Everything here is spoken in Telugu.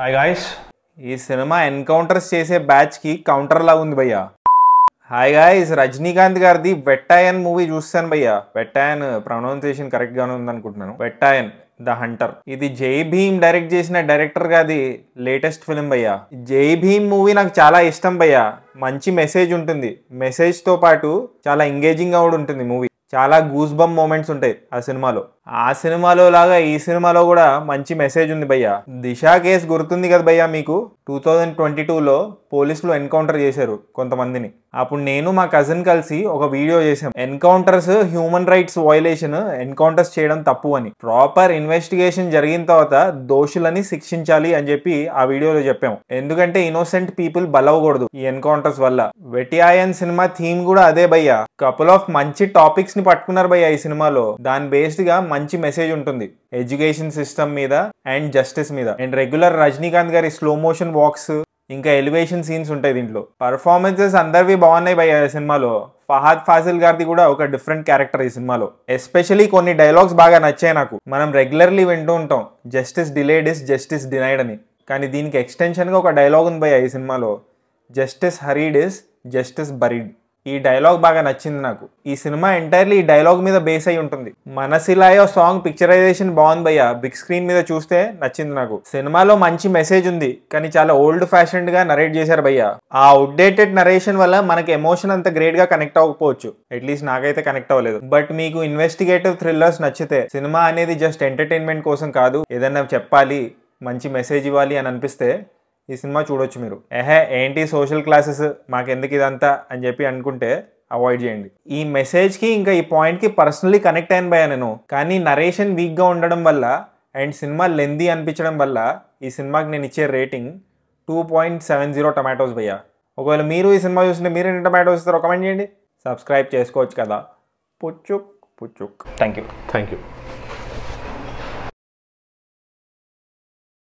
హాయ్ గాయస్ ఈ సినిమా ఎన్కౌంటర్స్ చేసే బ్యాచ్కి కౌంటర్లా ఉంది భయ్యా హాయ్ గాయస్ రజనీకాంత్ గారిది వెట్టాయన్ మూవీ చూస్తాను భయ్యా వెట్టాయన్ ప్రొనౌన్సియేషన్ ఉంది అనుకుంటున్నాను వెట్టాయన్ ద హంటర్ ఇది జై భీమ్ డైరెక్ట్ చేసిన డైరెక్టర్ గాది లేటెస్ట్ ఫిలిం భయ్యా జై భీమ్ మూవీ నాకు చాలా ఇష్టం భయ్యా మంచి మెసేజ్ ఉంటుంది మెసేజ్తో పాటు చాలా ఎంగేజింగ్ కూడా ఉంటుంది మూవీ చాలా గూస్ బమ్ మూమెంట్స్ ఉంటాయి ఆ సినిమాలో ఆ సినిమాలో లాగా ఈ సినిమాలో కూడా మంచి మెసేజ్ ఉంది భయ్య దిశ కేసు గుర్తుంది కదా భయ్య మీకు టూ థౌజండ్ ట్వంటీ టూలో పోలీసులు ఎన్కౌంటర్ చేశారు కొంతమందిని అప్పుడు నేను మా కజిన్ కలిసి ఒక వీడియో చేశాం encounters human rights violation encounters చేయడం తప్పు అని ప్రాపర్ ఇన్వెస్టిగేషన్ జరిగిన తర్వాత దోషులని శిక్షించాలి అని చెప్పి ఆ వీడియోలో చెప్పాము ఎందుకంటే ఇన్నోసెంట్ పీపుల్ బలవకూడదు ఈ ఎన్కౌంటర్స్ వల్ల వెటియాయన్ సినిమా థీమ్ కూడా అదే భయ్య కపుల్ ఆఫ్ మంచి టాపిక్స్ ని పట్టుకున్నారు భయ్య ఈ సినిమాలో దాని బేస్డ్ గా మంచి మెసేజ్ ఉంటుంది ఎడ్యుకేషన్ సిస్టమ్ మీద అండ్ జస్టిస్ మీద అండ్ రెగ్యులర్ రజనీకాంత్ గారి స్లో మోషన్ వాక్స్ ఇంకా ఎలివేషన్ సీన్స్ ఉంటాయి దీంట్లో పర్ఫార్మెన్సెస్ అందరివి బాగున్నాయి భయ సినిమాలో ఫహాద్ ఫాజిల్ గారిది కూడా ఒక డిఫరెంట్ క్యారెక్టర్ ఈ సినిమాలో ఎస్పెషలీ కొన్ని డైలాగ్స్ బాగా నచ్చాయి నాకు మనం రెగ్యులర్లీ వింటూ ఉంటాం justice delayed is justice denied అని కానీ దీనికి ఎక్స్టెన్షన్గా ఒక డైలాగ్ ఉంది భయ ఈ సినిమాలో justice hurried is justice buried ఈ డైలాగ్ బాగా నచ్చింది నాకు ఈ సినిమా ఎంటైర్లీ ఈ డైలాగ్ మీద బేస్ అయి ఉంటుంది మనసిలాయో సాంగ్ పిక్చరైజేషన్ బాగుంది భయ్య బిగ్ స్క్రీన్ మీద చూస్తే నచ్చింది నాకు సినిమాలో మంచి మెసేజ్ ఉంది కానీ చాలా ఓల్డ్ ఫ్యాషన్డ్ గా నరేట్ చేశారు భయ్య ఆ అవుట్డేటెడ్ నరేషన్ వల్ల మనకి ఎమోషన్ అంత గ్రేట్ గా కనెక్ట్ అవ్వకపోవచ్చు అట్లీస్ట్ నాకైతే కనెక్ట్ అవ్వలేదు బట్ మీకు ఇన్వెస్టిగేటివ్ థ్రిల్లర్స్ నచ్చితే సినిమా అనేది జస్ట్ ఎంటర్టైన్మెంట్ కోసం కాదు ఏదైనా చెప్పాలి మంచి మెసేజ్ ఇవ్వాలి అని అనిపిస్తే ఈ సినిమా చూడొచ్చు మీరు ఎహే ఏంటి సోషల్ క్లాసెస్ మాకెందుకు ఇదంతా అని చెప్పి అనుకుంటే అవాయిడ్ చేయండి ఈ మెసేజ్కి ఇంకా ఈ పాయింట్కి పర్సనలీ కనెక్ట్ అయిన భయా నేను కానీ నరేషన్ వీక్గా ఉండడం వల్ల అండ్ సినిమా లెందీ అనిపించడం వల్ల ఈ సినిమాకి నేను ఇచ్చే rating two point seven zero tomatoes భయ్యా ఒకవేళ మీరు ఈ సినిమా చూసిన మీరు ఎన్ని టమాటోస్ ఇస్తారు రికమెండ్ చేయండి సబ్స్క్రైబ్ చేసుకోవచ్చు కదా పుచ్చుక్ పుచ్చుక్ థ్యాంక్ యూ థ్యాంక్ యూ